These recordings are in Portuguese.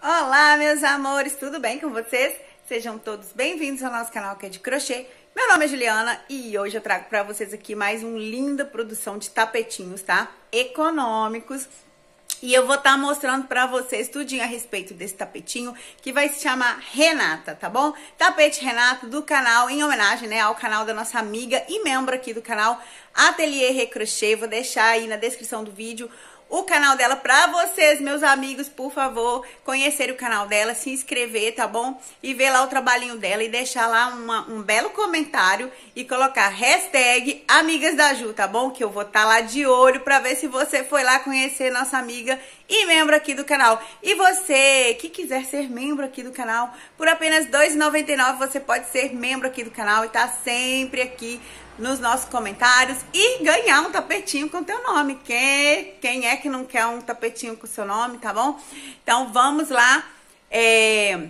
Olá, meus amores, tudo bem com vocês? Sejam todos bem-vindos ao nosso canal que é de crochê. Meu nome é Juliana e hoje eu trago para vocês aqui mais uma linda produção de tapetinhos, tá? Econômicos. E eu vou estar tá mostrando para vocês tudinho a respeito desse tapetinho, que vai se chamar Renata, tá bom? Tapete Renata do canal, em homenagem, né, ao canal da nossa amiga e membro aqui do canal, Atelier Recrochê. Vou deixar aí na descrição do vídeo o canal dela para vocês, meus amigos, por favor, conhecer o canal dela, se inscrever, tá bom? E ver lá o trabalhinho dela e deixar lá uma, um belo comentário e colocar hashtag Amigas da Ju, tá bom? Que eu vou estar tá lá de olho para ver se você foi lá conhecer nossa amiga e membro aqui do canal. E você que quiser ser membro aqui do canal, por apenas R$ 2,99 você pode ser membro aqui do canal e tá sempre aqui nos nossos comentários e ganhar um tapetinho com teu nome. Quem quem é que não quer um tapetinho com seu nome, tá bom? Então vamos lá. É,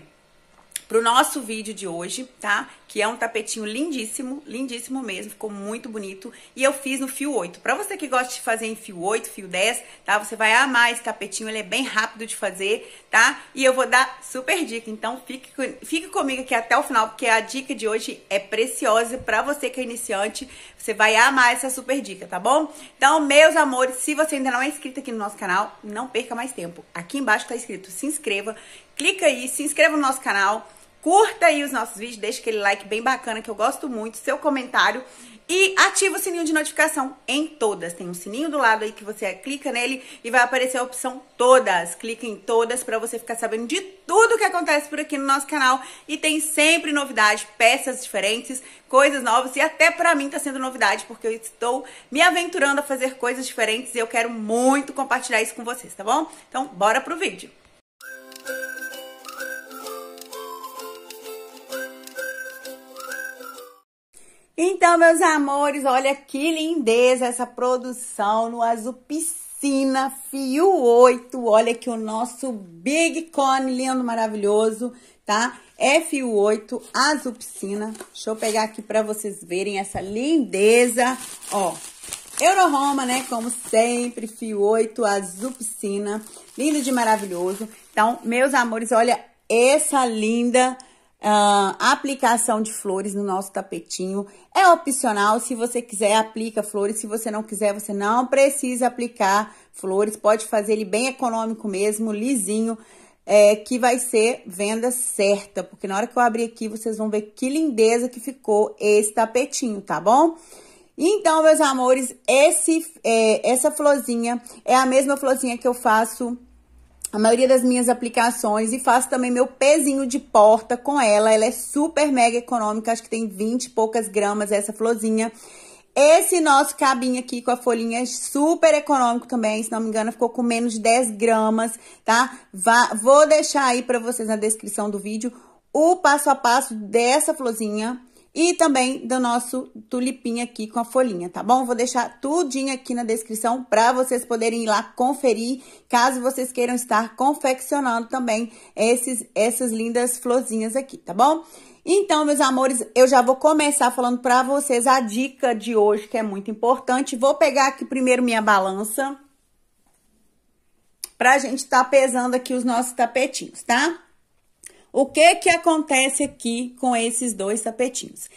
pro nosso vídeo de hoje, tá? Que é um tapetinho lindíssimo, lindíssimo mesmo, ficou muito bonito. E eu fiz no fio 8. Pra você que gosta de fazer em fio 8, fio 10, tá? Você vai amar esse tapetinho, ele é bem rápido de fazer, tá? E eu vou dar super dica, então fique, fique comigo aqui até o final, porque a dica de hoje é preciosa pra você que é iniciante. Você vai amar essa super dica, tá bom? Então, meus amores, se você ainda não é inscrito aqui no nosso canal, não perca mais tempo. Aqui embaixo tá escrito se inscreva, clica aí, se inscreva no nosso canal, Curta aí os nossos vídeos, deixa aquele like bem bacana que eu gosto muito, seu comentário e ativa o sininho de notificação em todas. Tem um sininho do lado aí que você clica nele e vai aparecer a opção todas. Clica em todas para você ficar sabendo de tudo que acontece por aqui no nosso canal e tem sempre novidade, peças diferentes, coisas novas e até para mim tá sendo novidade porque eu estou me aventurando a fazer coisas diferentes e eu quero muito compartilhar isso com vocês, tá bom? Então, bora pro vídeo. Então, meus amores, olha que lindeza essa produção no azul piscina, fio 8. Olha que o nosso big cone lindo, maravilhoso, tá? É fio 8, azul piscina. Deixa eu pegar aqui pra vocês verem essa lindeza, ó. Euroroma, né? Como sempre, fio 8, azul piscina. Lindo de maravilhoso. Então, meus amores, olha essa linda Uh, a aplicação de flores no nosso tapetinho é opcional. Se você quiser, aplica flores. Se você não quiser, você não precisa aplicar flores. Pode fazer ele bem econômico mesmo, lisinho, é, que vai ser venda certa. Porque na hora que eu abrir aqui, vocês vão ver que lindeza que ficou esse tapetinho, tá bom? Então, meus amores, esse, é, essa florzinha é a mesma florzinha que eu faço a maioria das minhas aplicações e faço também meu pezinho de porta com ela. Ela é super mega econômica, acho que tem 20 e poucas gramas essa florzinha. Esse nosso cabinho aqui com a folhinha é super econômico também, se não me engano, ficou com menos de 10 gramas, tá? Vá, vou deixar aí pra vocês na descrição do vídeo o passo a passo dessa florzinha e também do nosso tulipinha aqui com a folhinha, tá bom? Vou deixar tudinho aqui na descrição para vocês poderem ir lá conferir, caso vocês queiram estar confeccionando também esses, essas lindas florzinhas aqui, tá bom? Então, meus amores, eu já vou começar falando para vocês a dica de hoje, que é muito importante. Vou pegar aqui primeiro minha balança, pra gente tá pesando aqui os nossos tapetinhos, tá? O que que acontece aqui com esses dois tapetinhos?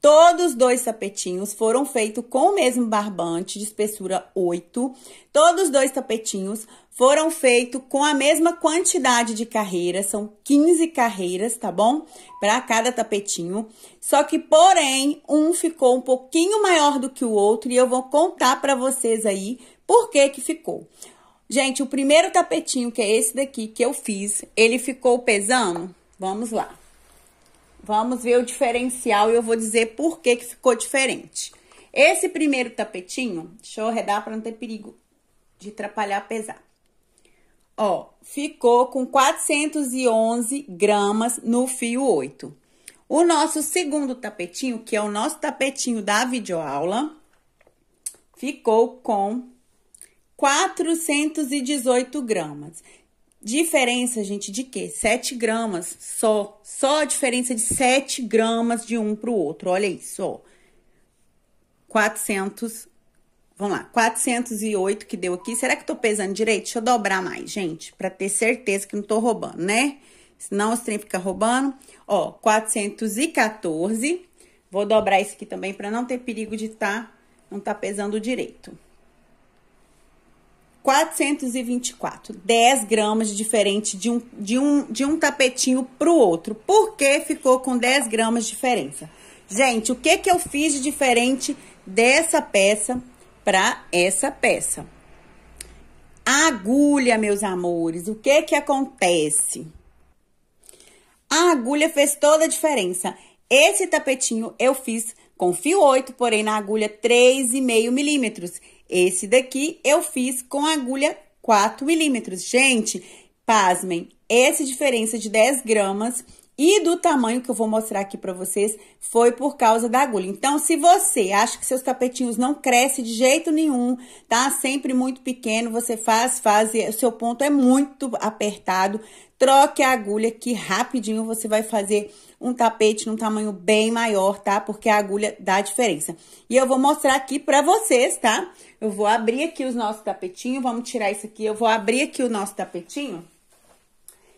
Todos os dois tapetinhos foram feitos com o mesmo barbante de espessura 8. Todos os dois tapetinhos foram feitos com a mesma quantidade de carreiras, são 15 carreiras, tá bom? Para cada tapetinho. Só que, porém, um ficou um pouquinho maior do que o outro e eu vou contar para vocês aí por que que ficou. Gente, o primeiro tapetinho, que é esse daqui que eu fiz, ele ficou pesando? Vamos lá. Vamos ver o diferencial e eu vou dizer por que, que ficou diferente. Esse primeiro tapetinho, deixa eu arredar para não ter perigo de atrapalhar pesar. Ó, ficou com 411 gramas no fio 8. O nosso segundo tapetinho, que é o nosso tapetinho da videoaula, ficou com 418 gramas. Diferença, gente, de quê? 7 gramas só. Só a diferença de 7 gramas de um para o outro. Olha isso, ó. 400. Vamos lá, 408 que deu aqui. Será que eu tô pesando direito? Deixa eu dobrar mais, gente, para ter certeza que não tô roubando, né? Senão os trem fica roubando. Ó, 414. Vou dobrar esse aqui também para não ter perigo de tá não tá pesando direito. 424, 10 gramas diferente de um, de um, de um tapetinho o outro. Por que ficou com 10 gramas de diferença? Gente, o que, que eu fiz de diferente dessa peça para essa peça? A agulha, meus amores, o que que acontece? A agulha fez toda a diferença. Esse tapetinho eu fiz com fio 8, porém na agulha 3,5 milímetros. Esse daqui eu fiz com agulha 4 milímetros. Gente, pasmem, essa diferença de 10 gramas e do tamanho que eu vou mostrar aqui para vocês foi por causa da agulha. Então, se você acha que seus tapetinhos não crescem de jeito nenhum, tá sempre muito pequeno, você faz, faz, o seu ponto é muito apertado, troque a agulha que rapidinho você vai fazer um tapete num tamanho bem maior, tá? Porque a agulha dá diferença. E eu vou mostrar aqui pra vocês, tá? Eu vou abrir aqui os nossos tapetinhos, vamos tirar isso aqui. Eu vou abrir aqui o nosso tapetinho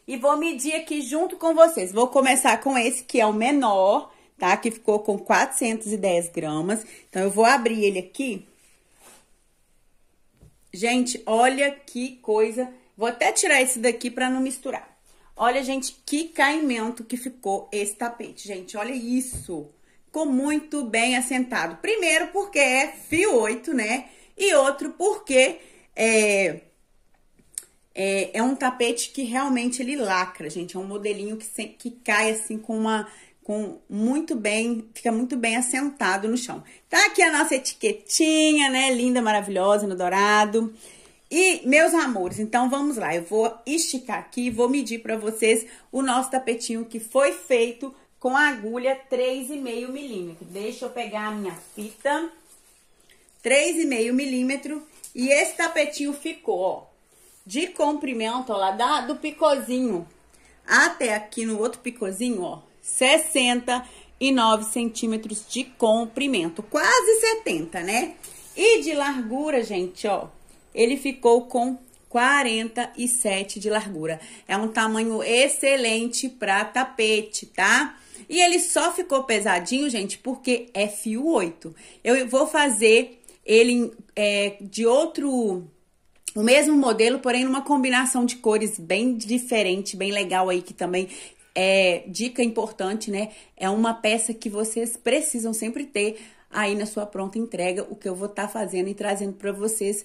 e vou medir aqui junto com vocês. Vou começar com esse que é o menor, tá? Que ficou com 410 gramas. Então, eu vou abrir ele aqui. Gente, olha que coisa... Vou até tirar esse daqui pra não misturar. Olha, gente, que caimento que ficou esse tapete, gente. Olha isso. Ficou muito bem assentado. Primeiro porque é fio 8, né? E outro porque é, é, é, um tapete que realmente ele lacra, gente. É um modelinho que, se, que cai assim com uma... Com muito bem, fica muito bem assentado no chão. Tá aqui a nossa etiquetinha, né? Linda, maravilhosa, no dourado. E, meus amores, então vamos lá. Eu vou esticar aqui, e vou medir para vocês o nosso tapetinho que foi feito com a agulha 3,5 milímetro. Deixa eu pegar a minha fita. 3,5 milímetro. E esse tapetinho ficou, ó, de comprimento, ó, lá da, do picozinho até aqui no outro picozinho, ó, 69 centímetros de comprimento. Quase 70, né? E de largura, gente, ó, ele ficou com 47 de largura. É um tamanho excelente para tapete, tá? E ele só ficou pesadinho, gente, porque é fio 8. Eu vou fazer ele é, de outro o mesmo modelo, porém numa combinação de cores bem diferente, bem legal aí que também é dica importante, né? É uma peça que vocês precisam sempre ter aí na sua pronta entrega, o que eu vou estar tá fazendo e trazendo para vocês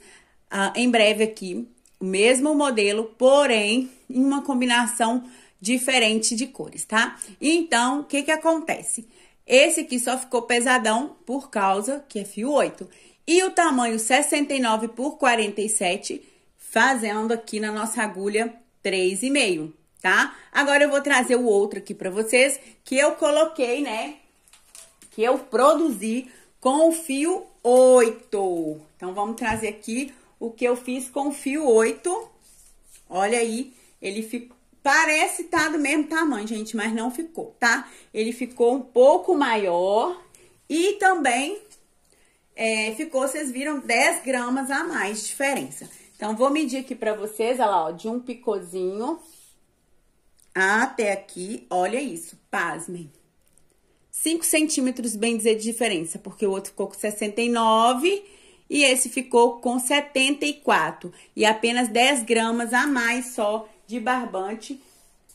ah, em breve aqui o mesmo modelo, porém em uma combinação diferente de cores, tá? Então, o que que acontece? Esse aqui só ficou pesadão por causa que é fio 8. E o tamanho 69 por 47, fazendo aqui na nossa agulha 3,5, tá? Agora eu vou trazer o outro aqui para vocês, que eu coloquei, né? Que eu produzi com o fio 8. Então, vamos trazer aqui o que eu fiz com o fio 8. Olha aí, ele ficou... Parece estar tá do mesmo tamanho, gente, mas não ficou, tá? Ele ficou um pouco maior e também é, ficou, vocês viram, 10 gramas a mais de diferença. Então, vou medir aqui pra vocês, olha lá, ó, de um picozinho até aqui, olha isso, pasmem. 5 centímetros, bem dizer, de diferença, porque o outro ficou com 69 e esse ficou com 74 e apenas 10 gramas a mais só de barbante,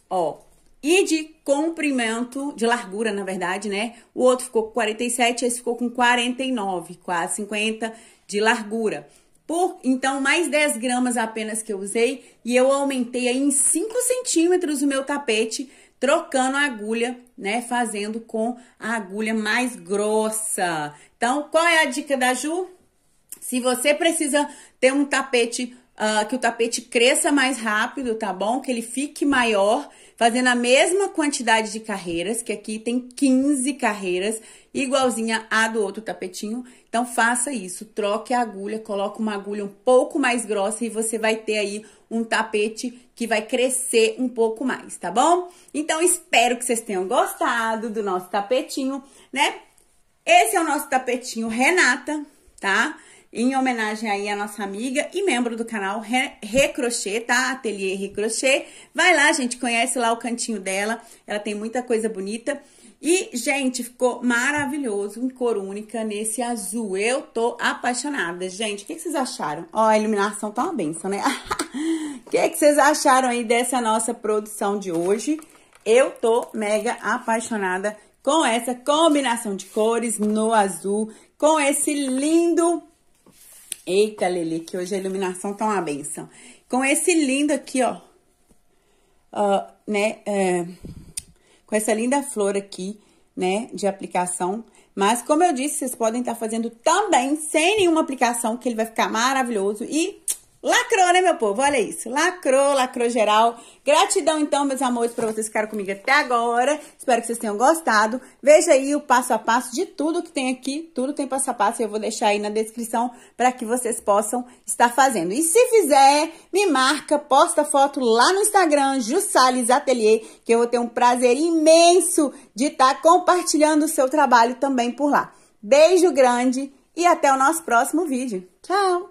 ó. E de comprimento, de largura, na verdade, né? O outro ficou com 47, esse ficou com 49, quase 50 de largura. Por, então, mais 10 gramas apenas que eu usei e eu aumentei aí em 5 centímetros o meu tapete, trocando a agulha, né? Fazendo com a agulha mais grossa. Então, qual é a dica da Ju? Se você precisa ter um tapete, uh, que o tapete cresça mais rápido, tá bom? Que ele fique maior, fazendo a mesma quantidade de carreiras, que aqui tem 15 carreiras, igualzinha a do outro tapetinho. Então faça isso, troque a agulha, coloque uma agulha um pouco mais grossa e você vai ter aí um tapete que vai crescer um pouco mais, tá bom? Então espero que vocês tenham gostado do nosso tapetinho, né? Esse é o nosso tapetinho Renata, tá? em homenagem aí à nossa amiga e membro do canal Recrochê, tá? Ateliê Recrochê. Vai lá, gente, conhece lá o cantinho dela. Ela tem muita coisa bonita. E, gente, ficou maravilhoso em cor única nesse azul. Eu tô apaixonada. Gente, o que, que, vocês acharam? Ó, a iluminação tá uma benção, né? O que, que vocês acharam aí dessa nossa produção de hoje? Eu tô mega apaixonada com essa combinação de cores no azul, com esse lindo Eita, Lili, que hoje a iluminação tá uma benção. Com esse lindo aqui, ó. Uh, né? É, com essa linda flor aqui, né? De aplicação. Mas, como eu disse, vocês podem estar tá fazendo também sem nenhuma aplicação, que ele vai ficar maravilhoso. E Lacrou, né, meu povo? Olha isso. Lacrou, lacrou geral. Gratidão, então, meus amores, para vocês ficarem comigo até agora. Espero que vocês tenham gostado. Veja aí o passo a passo de tudo que tem aqui. Tudo tem passo a passo. Eu vou deixar aí na descrição para que vocês possam estar fazendo. E se fizer, me marca, posta foto lá no Instagram, Jussales Atelier, que eu vou ter um prazer imenso de estar tá compartilhando o seu trabalho também por lá. Beijo grande e até o nosso próximo vídeo. Tchau!